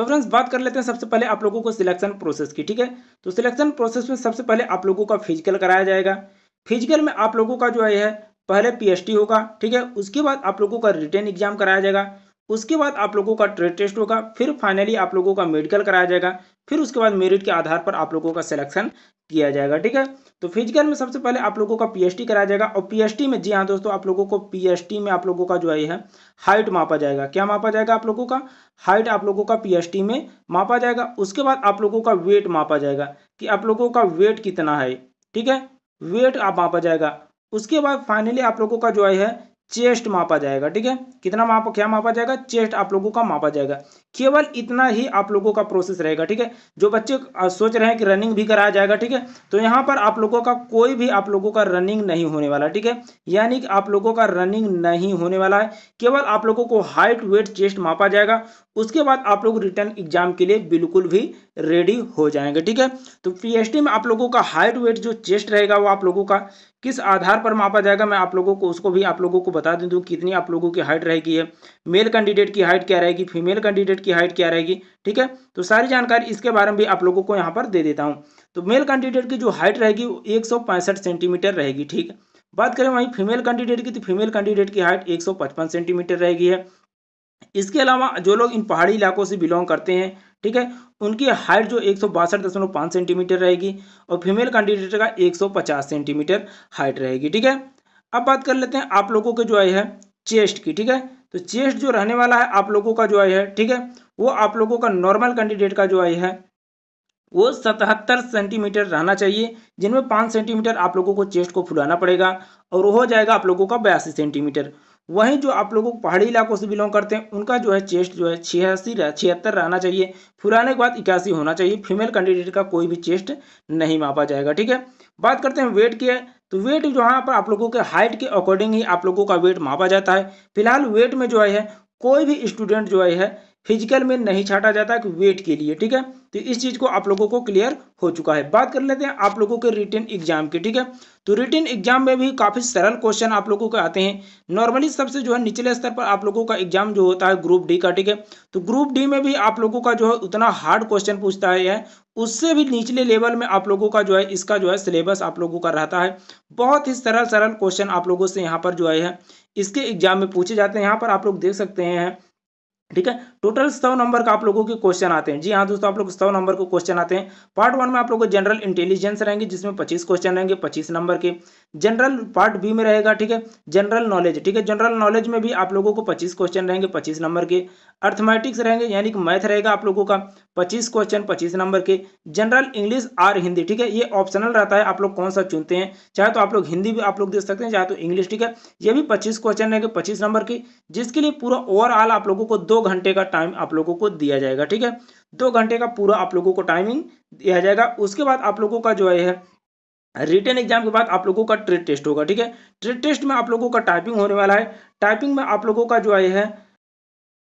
तो फ्रेंड्स बात कर लेते हैं सबसे पहले आप लोगों को सिलेक्शन प्रोसेस की ठीक है तो सिलेक्शन प्रोसेस में सबसे पहले आप लोगों का फिजिकल कराया जाएगा फिजिकल में आप लोगों का जो है पहले पीएचडी होगा ठीक है उसके बाद आप लोगों का रिटर्न एग्जाम कराया जाएगा उसके बाद आप लोगों का ट्रेड टेस्ट होगा फिर फाइनली आप लोगों का मेडिकल कराया जाएगा फिर उसके बाद मेरिट के आधार पर आप लोगों का सिलेक्शन किया जाएगा ठीक है तो फिजिकल में सबसे पहले आप लोगों का पीएचडी कराया जाएगा और पीएचडी में जी हाँ दोस्तों आप लोगों को पीएचडी में आप लोगों का जो है हाइट मापा जाएगा क्या मापा जाएगा आप लोगों का हाइट आप लोगों का पीएचडी में मापा जाएगा उसके बाद आप लोगों का वेट मापा जाएगा कि आप लोगों का वेट कितना है ठीक है वेट आप मापा जाएगा उसके बाद फाइनली आप लोगों का जो है चेस्ट मापा जाएगा ठीक है कितना माप क्या मापा जाएगा चेस्ट आप लोगों का मापा जाएगा केवल इतना ही आप लोगों का प्रोसेस रहेगा ठीक है जो बच्चे सोच रहे हैं कि रनिंग भी कराया जाएगा ठीक है तो यहाँ पर आप लोगों का कोई भी आप लोगों का रनिंग नहीं होने वाला ठीक है यानी कि आप लोगों का रनिंग नहीं होने वाला है केवल आप लोगों को हाइट वेट चेस्ट मापा जाएगा उसके बाद आप लोग रिटर्न एग्जाम के लिए बिल्कुल भी रेडी हो जाएंगे ठीक है तो पीएचडी में आप लोगों का हाइट वेट जो चेस्ट रहेगा वो आप लोगों का किस आधार पर मापा जाएगा मैं आप लोगों को उसको भी आप लोगों को बता दे दूँ कितनी आप लोगों की हाइट रहेगी है मेल कैंडिडेट की हाइट क्या रहेगी फीमेल कैंडिडेट की हाइट क्या रहेगी ठीक है तो सारी जानकारी इसके बारे में भी आप लोगों को यहाँ पर दे देता हूँ तो मेल कैंडिडेट की जो हाइट रहेगी एक सेंटीमीटर रहेगी ठीक है बात करें वहीं फीमेल कैंडिडेट की तो फीमेल कैंडिडेट की हाइट 155 सेंटीमीटर रहेगी है इसके अलावा जो लोग इन पहाड़ी इलाकों से बिलोंग करते हैं ठीक है उनकी हाइट जो एक सेंटीमीटर रहेगी और फीमेल कैंडिडेट का 150 सेंटीमीटर हाइट रहेगी ठीक है अब बात कर लेते हैं आप लोगों के जो आई है चेस्ट की ठीक है तो चेस्ट जो रहने वाला है आप लोगों का जो आई है ठीक है वो आप लोगों का नॉर्मल कैंडिडेट का जो आई है वो सतहत्तर सेंटीमीटर रहना चाहिए जिनमें पाँच सेंटीमीटर आप लोगों को चेस्ट को फुलाना पड़ेगा और हो जाएगा आप लोगों का बयासी सेंटीमीटर वहीं जो आप लोगों को पहाड़ी इलाकों से बिलोंग करते हैं उनका जो है चेस्ट जो है छियासी छिहत्तर रहना चाहिए फुराने के बाद इक्यासी होना चाहिए फीमेल कैंडिडेट का कोई भी चेस्ट नहीं मापा जाएगा ठीक है बात करते हैं वेट की तो है तो वेट जो यहाँ पर आप लोगों के हाइट के अकॉर्डिंग ही आप लोगों का वेट मापा जाता है फिलहाल वेट में जो है कोई भी स्टूडेंट जो है फिजिकल में नहीं छाटा जाता कि वेट के लिए ठीक है तो इस चीज को आप लोगों को क्लियर हो चुका है बात कर लेते हैं आप लोगों के रिटर्न एग्जाम की ठीक है तो रिटर्न एग्जाम में भी काफी सरल क्वेश्चन आप लोगों के आते हैं नॉर्मली सबसे जो है निचले स्तर पर आप लोगों का एग्जाम जो होता है ग्रुप डी का ठीक है तो ग्रुप डी में भी आप लोगों का जो है उतना हार्ड क्वेश्चन पूछता है उससे भी निचले लेवल में आप लोगों का जो है इसका जो है सिलेबस आप लोगों का रहता है बहुत ही सरल सरल क्वेश्चन आप लोगों से यहाँ पर जो है इसके एग्जाम में पूछे जाते हैं यहाँ पर आप लोग देख सकते हैं ठीक है टोटल सौ नंबर का आप लोगों के क्वेश्चन आते हैं जी हाँ दोस्तों आप लोग सौ नंबर को क्वेश्चन आते हैं पार्ट वन में आप लोगों को जनरल इंटेलिजेंस रहेंगे जिसमें पच्चीस क्वेश्चन रहेंगे पच्चीस नंबर के जनरल पार्ट बी में रहेगा ठीक है जनरल नॉलेज ठीक है जनरल नॉलेज में भी आप लोगों को पच्चीस क्वेश्चन रहेंगे पच्चीस नंबर के अर्थमेटिक्स रहेंगे यानी कि मैथ रहेगा आप लोगों का पच्चीस क्वेश्चन पच्चीस नंबर के जनरल इंग्लिश आर हिंदी ठीक है ये ऑप्शनल रहता है आप लोग कौन सा चुनते हैं चाहे तो आप लोग हिंदी भी आप लोग दे सकते हैं चाहे तो इंग्लिश ठीक है ये भी पच्चीस क्वेश्चन रहेंगे पच्चीस नंबर के जिसके लिए पूरा ओवरऑल आप लोगों को दो घंटे का टाइम आप लोगों को दिया जाएगा ठीक है दो घंटे का पूरा आप लोगों को टाइमिंग दिया जाएगा उसके बाद आप लोगों का जो है रिटर्न एग्जाम के बाद आप लोगों का ट्रेड टेस्ट होगा ठीक है ट्रेड टेस्ट में आप लोगों का टाइपिंग होने वाला है टाइपिंग में आप लोगों का जो आई है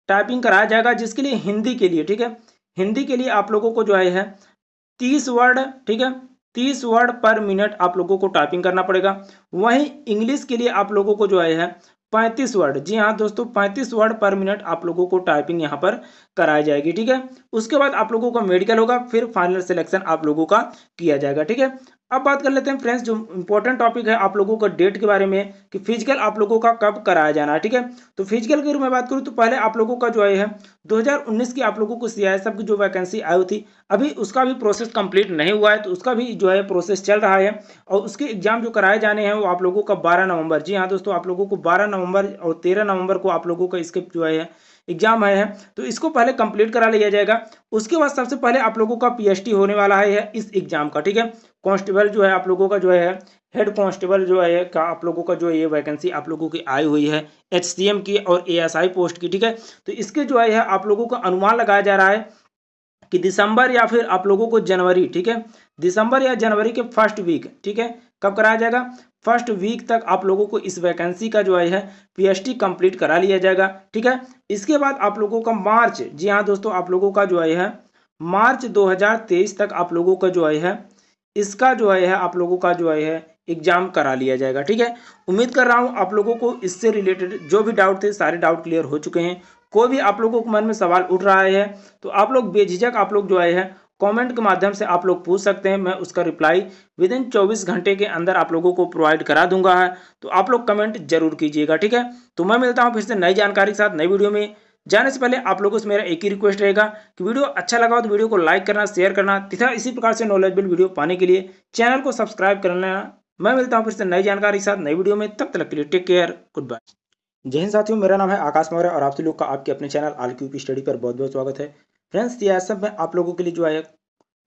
टाइपिंग कराया जाएगा जिसके लिए हिंदी के लिए ठीक है हिंदी के लिए आप लोगों को जो आई है तीस वर्ड ठीक है तीस वर्ड पर मिनट आप लोगों को टाइपिंग करना पड़ेगा वहीं इंग्लिश के लिए आप लोगों को जो आई है पैंतीस वर्ड जी हाँ दोस्तों पैंतीस वर्ड पर मिनट आप लोगों को टाइपिंग यहाँ पर कराई जाएगी ठीक है उसके बाद आप लोगों का मेडिकल होगा फिर फाइनल सिलेक्शन आप लोगों का किया जाएगा ठीक है अब बात कर लेते हैं फ्रेंड्स जो इंपॉर्टेंट टॉपिक है आप लोगों का डेट के बारे में कि फिजिकल आप लोगों का कब कराया जाना है ठीक है तो फिजिकल के रूप में बात करूँ तो पहले आप लोगों का जो है 2019 की आप लोगों को सी आई की जो वैकेंसी आई थी अभी उसका भी प्रोसेस कंप्लीट नहीं हुआ है तो उसका भी जो है प्रोसेस चल रहा है और उसके एग्जाम जो कराए जाने हैं वो आप लोगों का बारह नवंबर जी हाँ दोस्तों आप लोगों को बारह नवंबर और तेरह नवंबर को आप लोगों का इसके जो है एग्जाम आए हैं तो इसको पहले कंप्लीट करा लिया जाएगा उसके बाद सबसे पहले आप लोगों का पीएचडी होने वाला है इस एग्जाम का ठीक है कांस्टेबल जो है आप लोगों का जो है हेड कांस्टेबल जो है का आप लोगों का जो ये वैकेंसी आप लोगों की आई हुई है एच की और ए पोस्ट की ठीक है तो इसके जो है आप लोगों का अनुमान लगाया जा रहा है कि दिसंबर या फिर आप लोगों को जनवरी ठीक है दिसंबर या जनवरी के फर्स्ट वीक ठीक है कब कराया जाएगा फर्स्ट वीक तक आप लोगों को इस वैकेंसी का जो है पीएचडी कंप्लीट करा लिया जाएगा ठीक है इसके बाद आप लोगों का मार्च जी हाँ दोस्तों आप लोगों का जो है मार्च 2023 तक आप लोगों का जो है इसका जो है आप लोगों का जो है एग्जाम करा लिया जाएगा ठीक है उम्मीद कर रहा हूँ आप लोगों को इससे रिलेटेड जो भी डाउट थे सारे डाउट क्लियर हो चुके हैं कोई भी आप लोगों के मन में सवाल उठ रहा है तो आप लोग बेझिझक आप लोग जो है कमेंट के माध्यम से आप लोग पूछ सकते हैं मैं उसका रिप्लाई विद इन चौबीस घंटे के अंदर आप लोगों को प्रोवाइड करा दूंगा है तो आप लोग कमेंट जरूर कीजिएगा ठीक है तो मैं मिलता हूँ फिर से नई जानकारी के साथ नई वीडियो में जाने से पहले आप लोगों से मेरा एक ही रिक्वेस्ट रहेगा कि वीडियो अच्छा लगा हो तो वीडियो को लाइक करना शेयर करना तथा इसी प्रकार से नॉलेजबल वीडियो पाने के लिए चैनल को सब्सक्राइब कर लेना मैं मिलता हूँ फिर से नई जानकारी के साथ नई वीडियो में तब तक के लिए टेक केयर गुड बाय जय हिंद साथियों मेरा नाम है आकाश मौर्य और आप सभी लोग का आपके अपने चैनल आल स्टडी पर बहुत बहुत स्वागत है फ्रेंड्स ये सब मैं आप लोगों के लिए जो है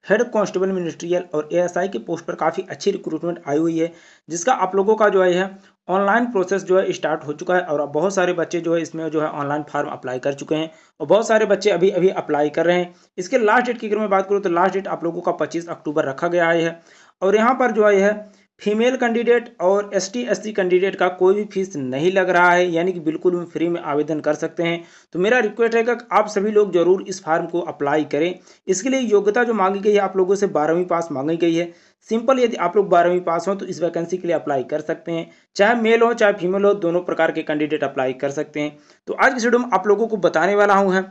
हेड कांस्टेबल मिनिस्ट्रियल और एएसआई की पोस्ट पर काफ़ी अच्छी रिक्रूटमेंट आई हुई है जिसका आप लोगों का जो है ऑनलाइन प्रोसेस जो है स्टार्ट हो चुका है और बहुत सारे बच्चे जो है इसमें जो है ऑनलाइन फॉर्म अप्लाई कर चुके हैं और बहुत सारे बच्चे अभी अभी अप्लाई कर रहे हैं इसके लास्ट डेट की अगर मैं बात करूँ तो लास्ट डेट आप लोगों का पच्चीस अक्टूबर रखा गया है और यहाँ पर जो है फीमेल कैंडिडेट और एस टी कैंडिडेट का कोई भी फीस नहीं लग रहा है यानी कि बिल्कुल भी फ्री में आवेदन कर सकते हैं तो मेरा रिक्वेस्ट कि आप सभी लोग जरूर इस फार्म को अप्लाई करें इसके लिए योग्यता जो मांगी गई है आप लोगों से बारहवीं पास मांगी गई है सिंपल यदि आप लोग बारहवीं पास हों तो इस वैकेंसी के लिए अप्लाई कर सकते हैं चाहे मेल हो चाहे फीमेल हो दोनों प्रकार के कैंडिडेट अप्लाई कर सकते हैं तो आज की वीडियो में आप लोगों को बताने वाला हूँ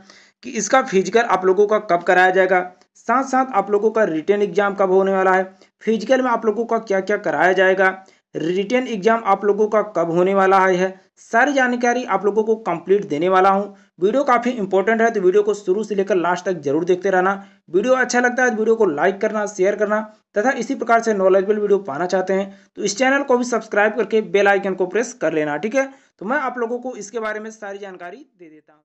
कि इसका फिजिकल आप लोगों का कब कराया जाएगा साथ साथ आप लोगों का रिटर्न एग्जाम कब होने वाला है फिजिकल में आप लोगों का क्या क्या कराया जाएगा रिटर्न एग्जाम आप लोगों का कब होने वाला है सारी जानकारी आप लोगों को कंप्लीट देने वाला हूँ वीडियो काफ़ी इंपॉर्टेंट है तो वीडियो को शुरू से लेकर लास्ट तक जरूर देखते रहना वीडियो अच्छा लगता है तो वीडियो को लाइक करना शेयर करना तथा इसी प्रकार से नॉलेजेबल वीडियो पाना चाहते हैं तो इस चैनल को भी सब्सक्राइब करके बेलाइकन को प्रेस कर लेना ठीक है तो मैं आप लोगों को इसके बारे में सारी जानकारी दे देता हूँ